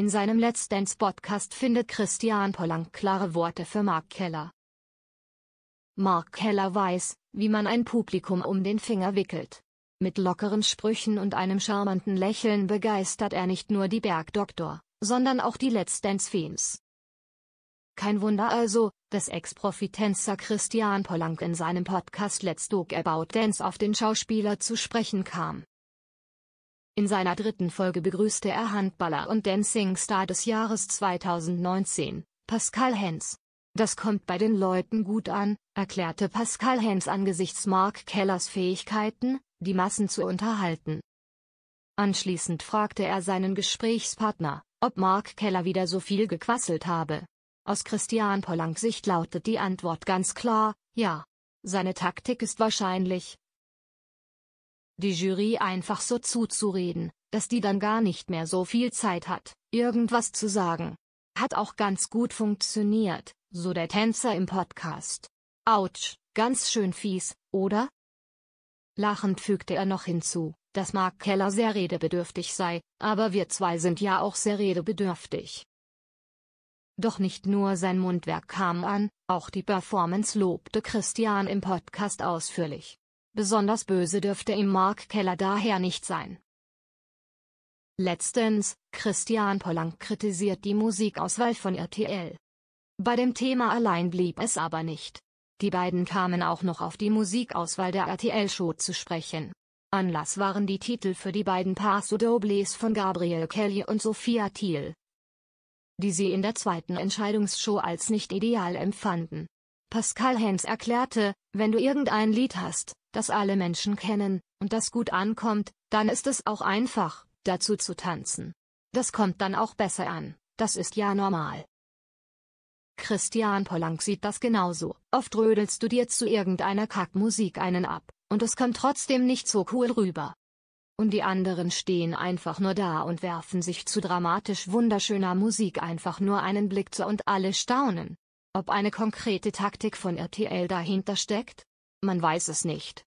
In seinem Let's Dance Podcast findet Christian Polank klare Worte für Mark Keller. Mark Keller weiß, wie man ein Publikum um den Finger wickelt. Mit lockeren Sprüchen und einem charmanten Lächeln begeistert er nicht nur die Bergdoktor, sondern auch die Let's Dance-Fans. Kein Wunder also, dass Ex-Profitenzer Christian Polank in seinem Podcast Let's Talk About Dance auf den Schauspieler zu sprechen kam. In seiner dritten Folge begrüßte er Handballer und Dancing Star des Jahres 2019, Pascal Hens. Das kommt bei den Leuten gut an, erklärte Pascal Hens angesichts Mark Kellers Fähigkeiten, die Massen zu unterhalten. Anschließend fragte er seinen Gesprächspartner, ob Mark Keller wieder so viel gequasselt habe. Aus Christian Pollangs Sicht lautet die Antwort ganz klar, ja. Seine Taktik ist wahrscheinlich, die Jury einfach so zuzureden, dass die dann gar nicht mehr so viel Zeit hat, irgendwas zu sagen. Hat auch ganz gut funktioniert, so der Tänzer im Podcast. Autsch, ganz schön fies, oder? Lachend fügte er noch hinzu, dass Mark Keller sehr redebedürftig sei, aber wir zwei sind ja auch sehr redebedürftig. Doch nicht nur sein Mundwerk kam an, auch die Performance lobte Christian im Podcast ausführlich. Besonders böse dürfte ihm Mark Keller daher nicht sein. Letztens, Christian Polank kritisiert die Musikauswahl von RTL. Bei dem Thema allein blieb es aber nicht. Die beiden kamen auch noch auf die Musikauswahl der RTL-Show zu sprechen. Anlass waren die Titel für die beiden Paso Dobles von Gabriel Kelly und Sophia Thiel, die sie in der zweiten Entscheidungsshow als nicht ideal empfanden. Pascal Hens erklärte, wenn du irgendein Lied hast, das alle Menschen kennen, und das gut ankommt, dann ist es auch einfach, dazu zu tanzen. Das kommt dann auch besser an, das ist ja normal. Christian Polank sieht das genauso. Oft rödelst du dir zu irgendeiner Kackmusik einen ab, und es kommt trotzdem nicht so cool rüber. Und die anderen stehen einfach nur da und werfen sich zu dramatisch wunderschöner Musik einfach nur einen Blick zu und alle staunen. Ob eine konkrete Taktik von RTL dahinter steckt? Man weiß es nicht.